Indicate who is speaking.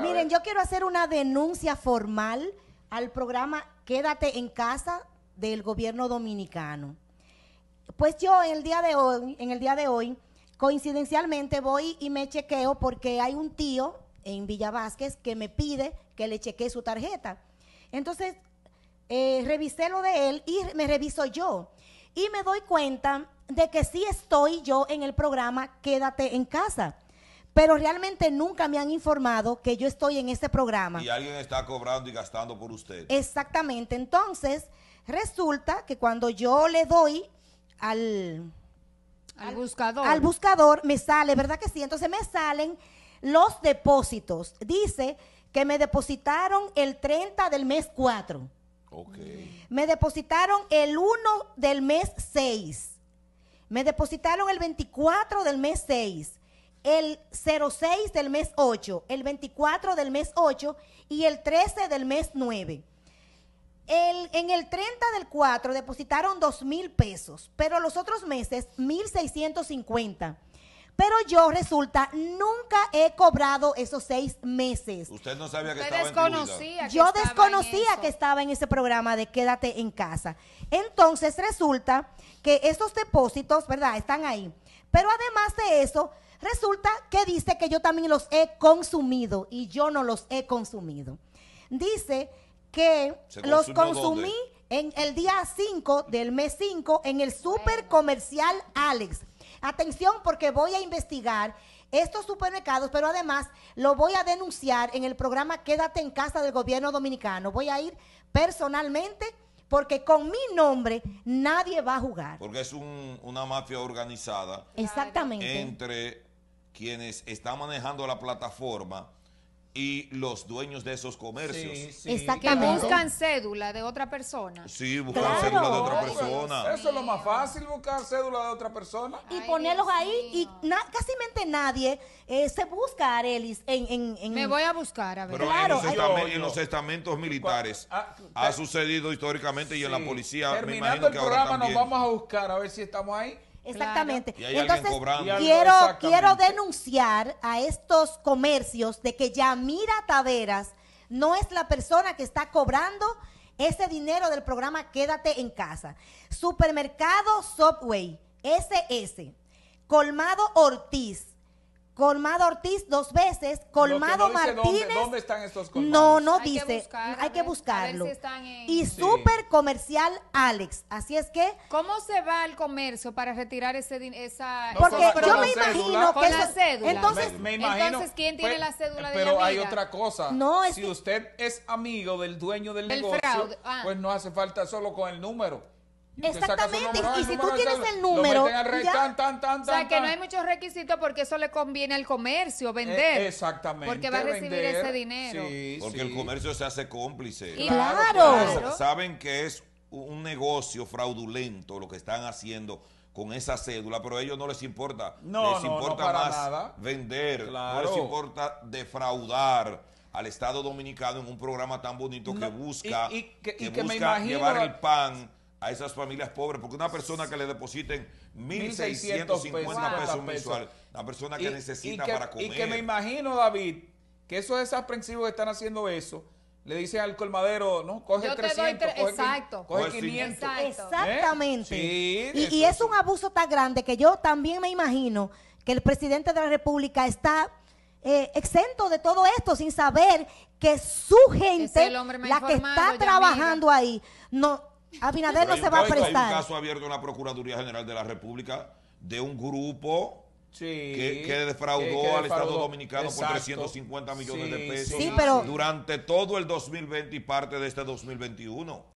Speaker 1: Miren, yo quiero hacer una denuncia formal al programa Quédate en casa del gobierno dominicano. Pues yo en el día de hoy, en el día de hoy, coincidencialmente voy y me chequeo porque hay un tío en Villa Vázquez que me pide que le chequee su tarjeta. Entonces, eh, revisé lo de él y me reviso yo. Y me doy cuenta de que sí estoy yo en el programa Quédate en casa pero realmente nunca me han informado que yo estoy en este programa. Y
Speaker 2: alguien está cobrando y gastando por usted.
Speaker 1: Exactamente. Entonces, resulta que cuando yo le doy al, al, buscador. Al buscador me sale, ¿verdad que sí? Entonces me salen los depósitos. Dice que me depositaron el 30 del mes 4. Okay. Me depositaron el 1 del mes 6. Me depositaron el 24 del mes 6 el 06 del mes 8, el 24 del mes 8 y el 13 del mes 9. en el 30 del 4 depositaron 2 mil pesos, pero los otros meses 1,650. Pero yo resulta, nunca he cobrado esos seis meses.
Speaker 2: Usted no sabía que estaba en Yo
Speaker 1: desconocía que estaba en ese programa de quédate en casa. Entonces resulta que estos depósitos, ¿verdad? Están ahí. Pero además de eso, Resulta que dice que yo también los he consumido y yo no los he consumido. Dice que los consumí en el día 5 del mes 5 en el super comercial Alex. Atención porque voy a investigar estos supermercados, pero además lo voy a denunciar en el programa Quédate en casa del gobierno dominicano. Voy a ir personalmente porque con mi nombre nadie va a jugar.
Speaker 2: Porque es una mafia organizada.
Speaker 1: Exactamente.
Speaker 2: Entre quienes están manejando la plataforma y los dueños de esos comercios. Sí, buscan
Speaker 1: cédula de otra persona.
Speaker 2: Sí, buscan cédula de otra persona. Eso
Speaker 1: es lo más fácil, buscar cédula de otra persona. Y ponerlos ahí y casi nadie eh, se busca, Arelis. En, Me voy a buscar, a ver. en,
Speaker 2: los estamentos militares ah, ha sucedido históricamente y en la policía. Terminando imagino el programa nos vamos a buscar a ver si estamos ahí. Exactamente. Entonces, quiero, quiero
Speaker 1: denunciar a estos comercios de que Yamira Taveras no es la persona que está cobrando ese dinero del programa Quédate en casa. Supermercado Subway, SS, Colmado Ortiz, Colmado Ortiz dos veces, Colmado Martínez. Dónde,
Speaker 2: están estos colmados? No, no dice, hay
Speaker 1: que buscarlo. Y super comercial Alex, así es que. ¿Cómo se va al comercio para retirar ese esa? porque yo me imagino que la cédula. Entonces, entonces quién tiene la cédula de Pero hay otra
Speaker 2: cosa. No, si usted es amigo del dueño del negocio, ah. pues no hace falta solo con el número. Exactamente, y si tú tienes el número, o sea que no hay
Speaker 1: muchos requisitos porque eso le conviene al comercio vender. exactamente. Porque va a recibir ese dinero. porque el comercio
Speaker 2: se hace cómplice. claro. Saben que es un negocio fraudulento lo que están haciendo con esa cédula, pero a ellos no les importa. No, les importa más nada. vender, no les importa defraudar al Estado Dominicano en un programa tan bonito que busca, y, me llevar el pan a esas familias pobres, porque una persona que le depositen 1.650 pesos, mensual, la persona que necesita para comer. Y que me imagino, David, que esos desaprensivos que están haciendo eso, le dicen al colmadero, no, coge 300, coge, exacto. coge 500.
Speaker 1: Exactamente.
Speaker 2: y,
Speaker 1: es un abuso tan grande que yo también me imagino que el presidente de la República está eh, exento de todo esto sin saber que su gente, la que está trabajando ahí, no Abinader no se va a prestar. Hay un
Speaker 2: caso abierto en la Procuraduría General de la República de un grupo que, defraudó al Estado Dominicano por 350 millones de pesos durante todo el 2020 y parte de este 2021.